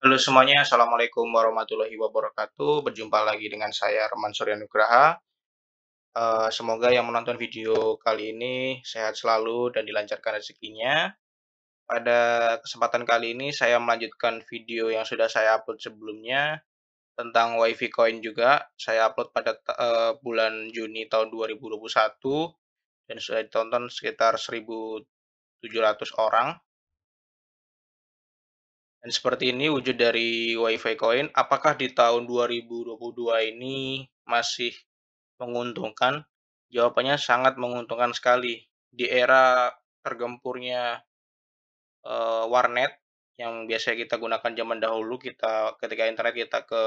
Halo semuanya, Assalamualaikum warahmatullahi wabarakatuh. Berjumpa lagi dengan saya, Reman Surya Nugraha. Eh, semoga yang menonton video kali ini sehat selalu dan dilancarkan rezekinya. Pada kesempatan kali ini, saya melanjutkan video yang sudah saya upload sebelumnya tentang WiFi Coin juga. Saya upload pada eh, bulan Juni tahun 2021 dan sudah ditonton sekitar 1.700 orang dan seperti ini wujud dari WiFi Coin. Apakah di tahun 2022 ini masih menguntungkan? Jawabannya sangat menguntungkan sekali. Di era tergempurnya uh, warnet yang biasa kita gunakan zaman dahulu, kita ketika internet kita ke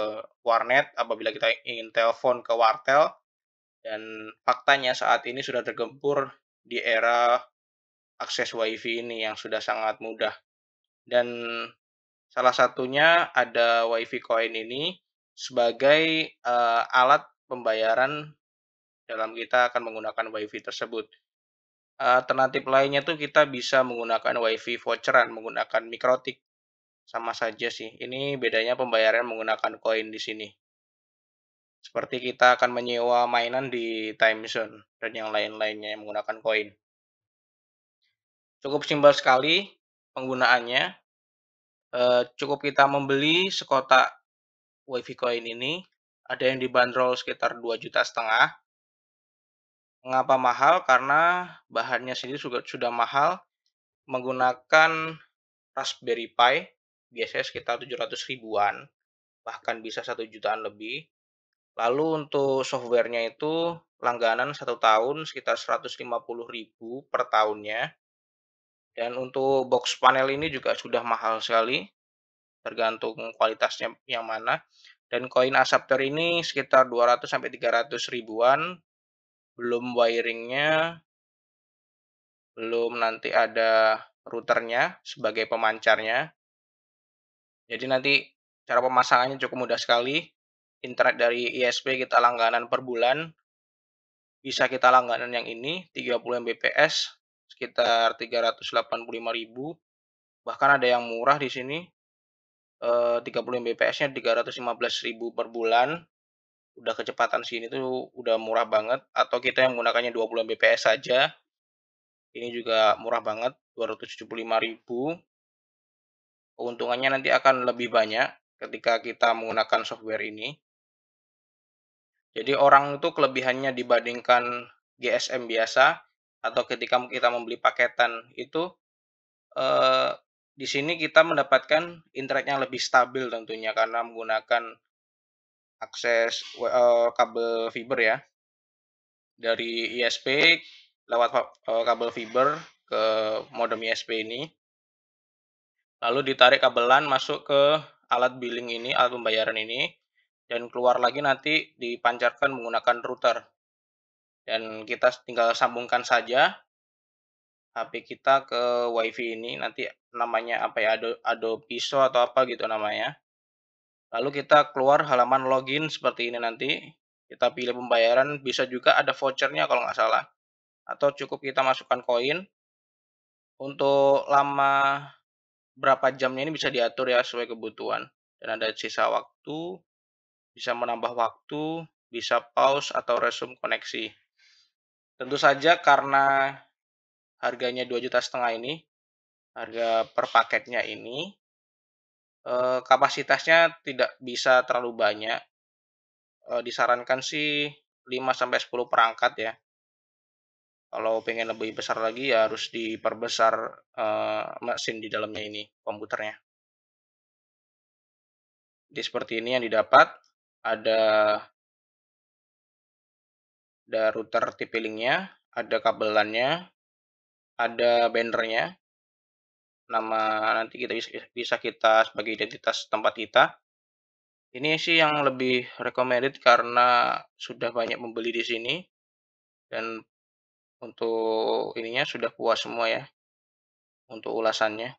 warnet, apabila kita ingin telepon ke wartel, dan faktanya saat ini sudah tergempur di era akses WiFi ini yang sudah sangat mudah. Dan Salah satunya ada WiFi Coin ini sebagai uh, alat pembayaran dalam kita akan menggunakan WiFi tersebut. Alternatif eh, lainnya tuh kita bisa menggunakan WiFi voucheran, menggunakan mikrotik. Sama saja sih. Ini bedanya pembayaran menggunakan koin di sini. Seperti kita akan menyewa mainan di time zone dan yang lain-lainnya menggunakan koin. Cukup simpel sekali penggunaannya. Eh, cukup kita membeli sekotak wifi coin ini ada yang dibanderol sekitar 2 juta setengah mengapa mahal karena bahannya sendiri sudah, sudah mahal menggunakan Raspberry Pi biasanya sekitar 700 ribuan bahkan bisa satu jutaan lebih Lalu untuk softwarenya itu langganan satu tahun sekitar 150 ribu per tahunnya. Dan untuk box panel ini juga sudah mahal sekali, tergantung kualitasnya yang mana. Dan koin asapter ini sekitar 200 sampai 300 ribuan, belum wiringnya, belum nanti ada routernya sebagai pemancarnya. Jadi nanti cara pemasangannya cukup mudah sekali. Internet dari ISP kita langganan per bulan. Bisa kita langganan yang ini 30 Mbps sekitar 385.000 bahkan ada yang murah di sini e, 30 Mbps-nya 315.000 per bulan udah kecepatan sini tuh udah murah banget atau kita yang menggunakannya 20 Mbps saja ini juga murah banget 275.000 keuntungannya nanti akan lebih banyak ketika kita menggunakan software ini jadi orang itu kelebihannya dibandingkan GSM biasa atau ketika kita membeli paketan itu eh, di sini kita mendapatkan internet yang lebih stabil tentunya karena menggunakan akses eh, kabel fiber ya dari ISP lewat eh, kabel fiber ke modem ISP ini lalu ditarik kabelan masuk ke alat billing ini alat pembayaran ini dan keluar lagi nanti dipancarkan menggunakan router dan kita tinggal sambungkan saja HP kita ke WiFi ini nanti namanya apa ya Adobe, Ado Piso atau apa gitu namanya. Lalu kita keluar halaman login seperti ini nanti. Kita pilih pembayaran, bisa juga ada vouchernya kalau nggak salah. Atau cukup kita masukkan koin. Untuk lama berapa jamnya ini bisa diatur ya sesuai kebutuhan. Dan ada sisa waktu, bisa menambah waktu, bisa pause atau resume koneksi. Tentu saja karena harganya 2 juta setengah ini, harga per paketnya ini, eh, kapasitasnya tidak bisa terlalu banyak. Eh, disarankan sih 5-10 perangkat ya. Kalau pengen lebih besar lagi ya harus diperbesar eh, mesin di dalamnya ini, komputernya. Jadi seperti ini yang didapat. Ada ada router TP link ada kabelannya, ada bannernya. Nama nanti kita bisa, bisa kita sebagai identitas tempat kita. Ini sih yang lebih recommended karena sudah banyak membeli di sini dan untuk ininya sudah puas semua ya untuk ulasannya.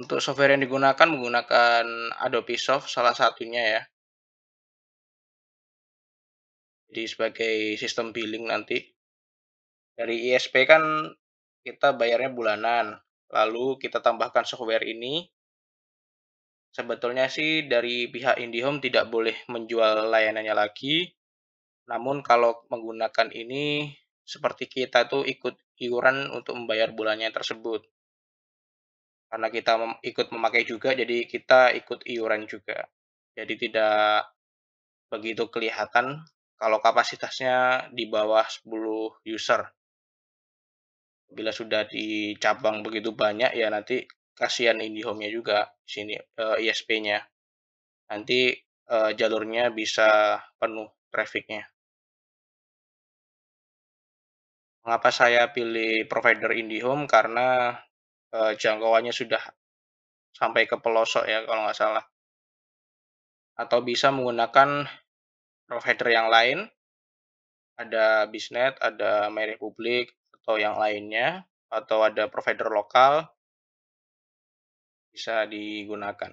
Untuk software yang digunakan menggunakan Adobe Soft salah satunya ya jadi sebagai sistem billing nanti dari ISP kan kita bayarnya bulanan lalu kita tambahkan software ini sebetulnya sih dari pihak IndiHome tidak boleh menjual layanannya lagi namun kalau menggunakan ini seperti kita tuh ikut iuran untuk membayar bulannya tersebut karena kita mem ikut memakai juga jadi kita ikut iuran juga jadi tidak begitu kelihatan kalau kapasitasnya di bawah 10 user. Bila sudah di cabang begitu banyak ya nanti kasihan IndiHome-nya juga sini uh, eh, ISP-nya. E nanti uh, jalurnya bisa penuh trafiknya. Mengapa saya pilih provider IndiHome? Karena uh, jangkauannya sudah sampai ke pelosok ya kalau nggak salah. Atau bisa menggunakan provider yang lain, ada Bisnet, ada MyRepublic, atau yang lainnya, atau ada provider lokal, bisa digunakan.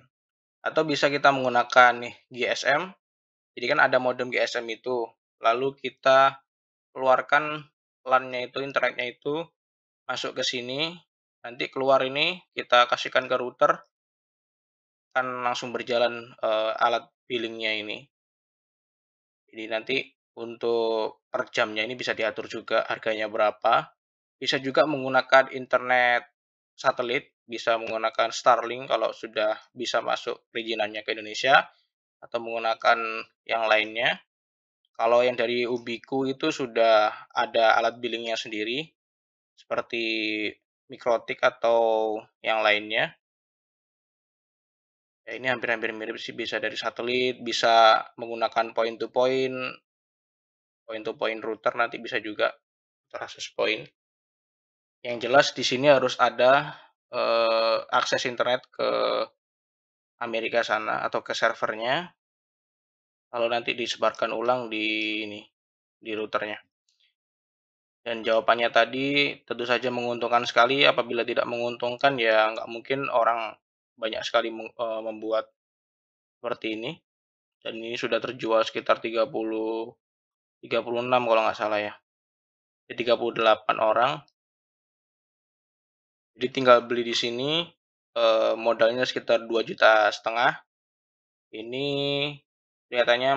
Atau bisa kita menggunakan nih GSM, jadi kan ada modem GSM itu, lalu kita keluarkan LAN-nya itu, internetnya itu, masuk ke sini, nanti keluar ini kita kasihkan ke router, kan langsung berjalan uh, alat billingnya ini. Jadi nanti untuk per jamnya ini bisa diatur juga harganya berapa. Bisa juga menggunakan internet satelit, bisa menggunakan Starlink kalau sudah bisa masuk perizinannya ke Indonesia atau menggunakan yang lainnya. Kalau yang dari Ubiku itu sudah ada alat billingnya sendiri, seperti mikrotik atau yang lainnya ya ini hampir-hampir mirip sih bisa dari satelit bisa menggunakan point to point point to point router nanti bisa juga access point yang jelas di sini harus ada eh, akses internet ke Amerika sana atau ke servernya lalu nanti disebarkan ulang di ini di routernya dan jawabannya tadi tentu saja menguntungkan sekali apabila tidak menguntungkan ya nggak mungkin orang banyak sekali eh, membuat seperti ini dan ini sudah terjual sekitar 30 36 kalau nggak salah ya jadi 38 orang jadi tinggal beli di sini eh, modalnya sekitar 2 juta setengah ini kelihatannya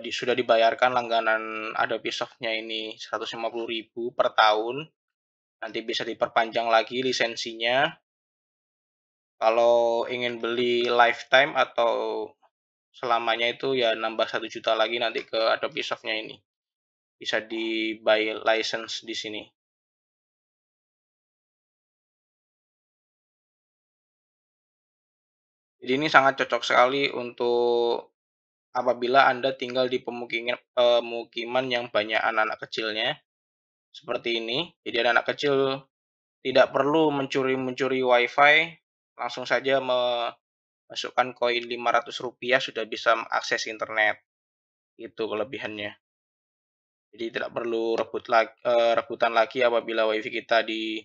eh, sudah dibayarkan langganan ada softnya ini 150.000 per tahun nanti bisa diperpanjang lagi lisensinya kalau ingin beli lifetime atau selamanya itu ya nambah satu juta lagi nanti ke Adobe soft ini. Bisa di buy license di sini. Jadi ini sangat cocok sekali untuk apabila Anda tinggal di pemukiman, pemukiman yang banyak anak-anak kecilnya seperti ini. Jadi anak-anak kecil tidak perlu mencuri-mencuri WiFi langsung saja memasukkan koin 500 rupiah sudah bisa mengakses internet. Itu kelebihannya. Jadi tidak perlu rebut lagi, eh, rebutan lagi apabila wifi kita di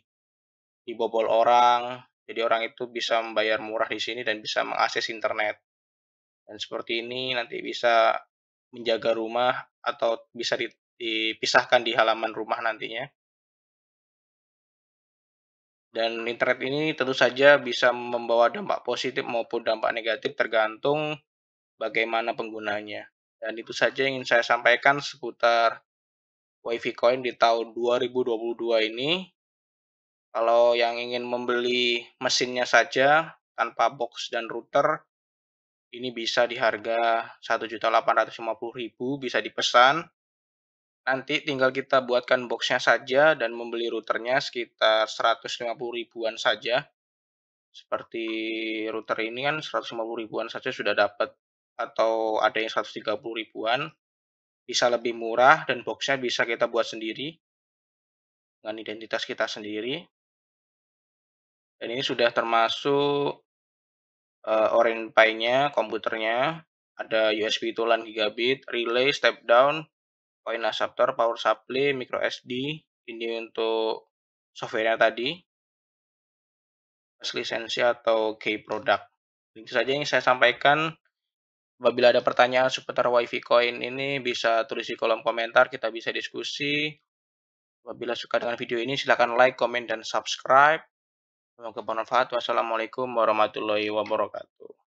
dibobol orang. Jadi orang itu bisa membayar murah di sini dan bisa mengakses internet. Dan seperti ini nanti bisa menjaga rumah atau bisa dipisahkan di halaman rumah nantinya. Dan internet ini tentu saja bisa membawa dampak positif maupun dampak negatif tergantung bagaimana penggunanya. Dan itu saja yang ingin saya sampaikan seputar WiFi Coin di tahun 2022 ini. Kalau yang ingin membeli mesinnya saja tanpa box dan router, ini bisa di harga 1.850.000 bisa dipesan Nanti tinggal kita buatkan boxnya saja dan membeli routernya sekitar 150 ribuan saja. Seperti router ini kan 150 ribuan saja sudah dapat atau ada yang 130 ribuan. Bisa lebih murah dan boxnya bisa kita buat sendiri dengan identitas kita sendiri. Dan ini sudah termasuk uh, Orange Pi-nya, komputernya, ada USB tolan gigabit, relay, step down, point adapter, power supply, micro SD. Ini untuk softwarenya tadi. Lisensi atau key product. Itu saja yang saya sampaikan. Apabila ada pertanyaan seputar WiFi Coin ini, bisa tulis di kolom komentar, kita bisa diskusi. Apabila suka dengan video ini, silahkan like, komen, dan subscribe. Semoga bermanfaat. Wassalamualaikum warahmatullahi wabarakatuh.